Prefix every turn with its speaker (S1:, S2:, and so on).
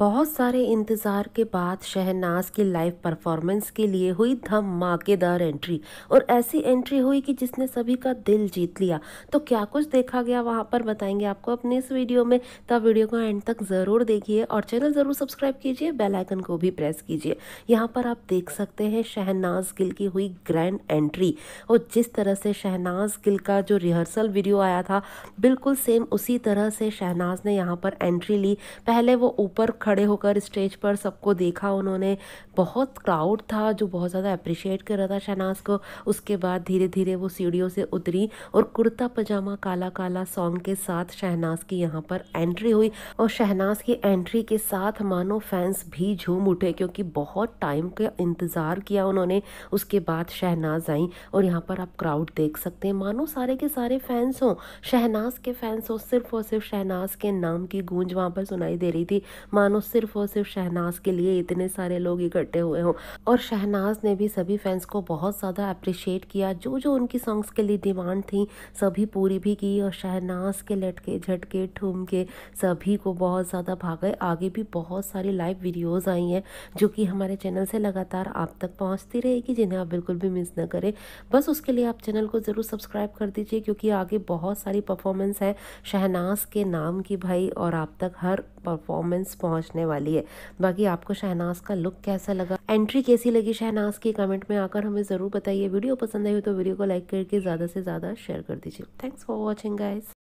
S1: बहुत सारे इंतज़ार के बाद शहनाज की लाइव परफॉर्मेंस के लिए हुई धमाकेदार एंट्री और ऐसी एंट्री हुई कि जिसने सभी का दिल जीत लिया तो क्या कुछ देखा गया वहाँ पर बताएंगे आपको अपने इस वीडियो में तब वीडियो को एंड तक ज़रूर देखिए और चैनल ज़रूर सब्सक्राइब कीजिए बेल आइकन को भी प्रेस कीजिए यहाँ पर आप देख सकते हैं शहनाज गिल की हुई ग्रैंड एंट्री और जिस तरह से शहनाज गिल का जो रिहर्सल वीडियो आया था बिल्कुल सेम उसी तरह से शहनाज ने यहाँ पर एंट्री ली पहले वो ऊपर खड़े होकर स्टेज पर सबको देखा उन्होंने बहुत क्राउड था जो बहुत ज़्यादा अप्रिशिएट कर रहा था शहनाज को उसके बाद धीरे धीरे वो सीढ़ियों से उतरी और कुर्ता पजामा काला काला सॉन्ग के साथ शहनाज की यहाँ पर एंट्री हुई और शहनाज की एंट्री के साथ मानो फैंस भी झूम उठे क्योंकि बहुत टाइम का इंतज़ार किया उन्होंने उसके बाद शहनाज आई और यहाँ पर आप क्राउड देख सकते हैं मानो सारे के सारे फैंस हों शहनाज के फैंस हों सिर्फ और सिर्फ शहनाज के नाम की गूंज वहाँ पर सुनाई दे रही थी मानो मानो सिर्फ और सिर्फ शहनाज के लिए इतने सारे लोग इकट्ठे हुए हों और शहनाज ने भी सभी फैंस को बहुत ज़्यादा अप्रिशिएट किया जो जो उनकी सॉन्ग्स के लिए डिमांड थी सभी पूरी भी की और शहनाज के लटके झटके के सभी को बहुत ज़्यादा भागे आगे भी बहुत सारी लाइव वीडियोज़ आई हैं जो कि हमारे चैनल से लगातार आप तक पहुँचती रहेगी जिन्हें आप बिल्कुल भी मिस ना करें बस उसके लिए आप चैनल को ज़रूर सब्सक्राइब कर दीजिए क्योंकि आगे बहुत सारी परफॉर्मेंस है शहनाज के नाम की भाई और आप तक हर परफॉर्मेंस पहुँच पहुंचने वाली है बाकी आपको शहनाज का लुक कैसा लगा एंट्री कैसी लगी शहनाज की कमेंट में आकर हमें ज़रूर बताइए वीडियो पसंद आई हो तो वीडियो को लाइक करके ज़्यादा से ज़्यादा शेयर कर दीजिए थैंक्स फॉर वॉचिंग गाइज